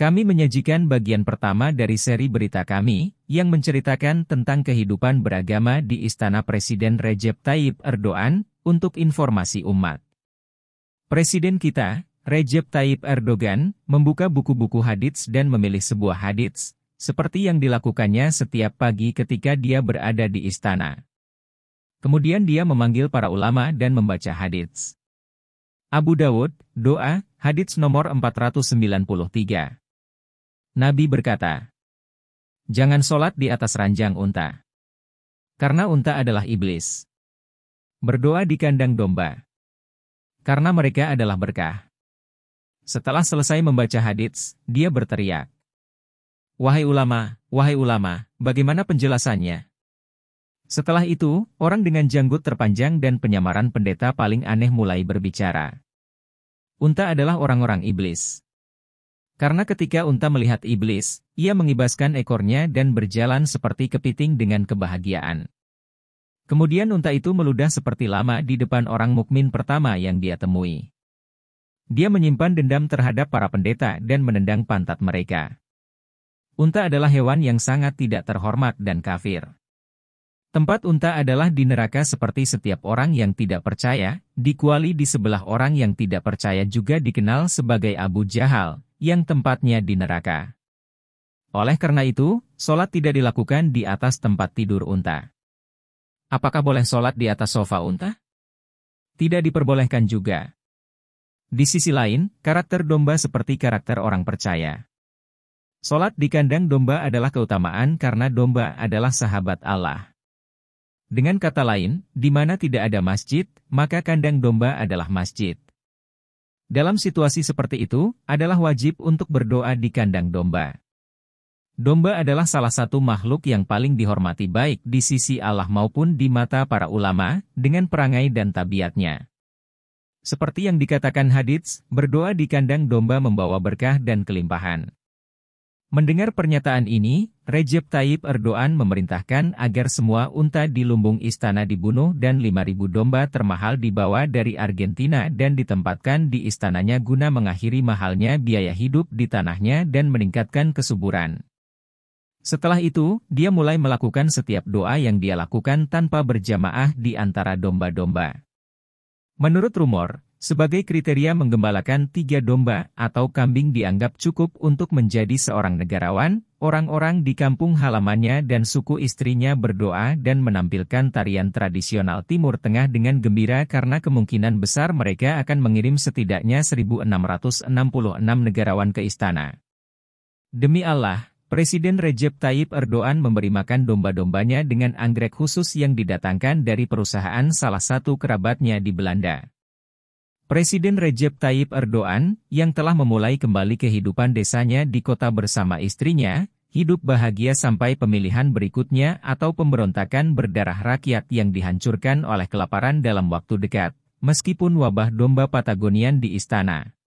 Kami menyajikan bagian pertama dari seri berita kami, yang menceritakan tentang kehidupan beragama di Istana Presiden Recep Tayyip Erdogan, untuk informasi umat. Presiden kita, Recep Tayyip Erdogan, membuka buku-buku hadits dan memilih sebuah hadits, seperti yang dilakukannya setiap pagi ketika dia berada di istana. Kemudian dia memanggil para ulama dan membaca hadits. Abu Dawud, Doa, Hadits nomor 493 Nabi berkata, Jangan sholat di atas ranjang unta. Karena unta adalah iblis. Berdoa di kandang domba. Karena mereka adalah berkah. Setelah selesai membaca hadits, dia berteriak. Wahai ulama, wahai ulama, bagaimana penjelasannya? Setelah itu, orang dengan janggut terpanjang dan penyamaran pendeta paling aneh mulai berbicara. Unta adalah orang-orang iblis. Karena ketika unta melihat iblis, ia mengibaskan ekornya dan berjalan seperti kepiting dengan kebahagiaan. Kemudian unta itu meludah seperti lama di depan orang mukmin pertama yang dia temui. Dia menyimpan dendam terhadap para pendeta dan menendang pantat mereka. Unta adalah hewan yang sangat tidak terhormat dan kafir. Tempat unta adalah di neraka seperti setiap orang yang tidak percaya, dikuali di sebelah orang yang tidak percaya juga dikenal sebagai Abu Jahal, yang tempatnya di neraka. Oleh karena itu, sholat tidak dilakukan di atas tempat tidur unta. Apakah boleh sholat di atas sofa unta? Tidak diperbolehkan juga. Di sisi lain, karakter domba seperti karakter orang percaya. Sholat di kandang domba adalah keutamaan karena domba adalah sahabat Allah. Dengan kata lain, di mana tidak ada masjid, maka kandang domba adalah masjid. Dalam situasi seperti itu, adalah wajib untuk berdoa di kandang domba. Domba adalah salah satu makhluk yang paling dihormati baik di sisi Allah maupun di mata para ulama, dengan perangai dan tabiatnya. Seperti yang dikatakan hadits, berdoa di kandang domba membawa berkah dan kelimpahan. Mendengar pernyataan ini, Recep Tayyip Erdogan memerintahkan agar semua unta di lumbung istana dibunuh dan 5.000 domba termahal dibawa dari Argentina dan ditempatkan di istananya guna mengakhiri mahalnya biaya hidup di tanahnya dan meningkatkan kesuburan. Setelah itu, dia mulai melakukan setiap doa yang dia lakukan tanpa berjamaah di antara domba-domba. Menurut rumor, sebagai kriteria menggembalakan tiga domba atau kambing dianggap cukup untuk menjadi seorang negarawan, orang-orang di kampung halamannya dan suku istrinya berdoa dan menampilkan tarian tradisional Timur Tengah dengan gembira karena kemungkinan besar mereka akan mengirim setidaknya 1.666 negarawan ke istana. Demi Allah, Presiden Recep Tayyip Erdogan memberi makan domba-dombanya dengan anggrek khusus yang didatangkan dari perusahaan salah satu kerabatnya di Belanda. Presiden Recep Tayyip Erdogan, yang telah memulai kembali kehidupan desanya di kota bersama istrinya, hidup bahagia sampai pemilihan berikutnya atau pemberontakan berdarah rakyat yang dihancurkan oleh kelaparan dalam waktu dekat, meskipun wabah domba Patagonian di istana.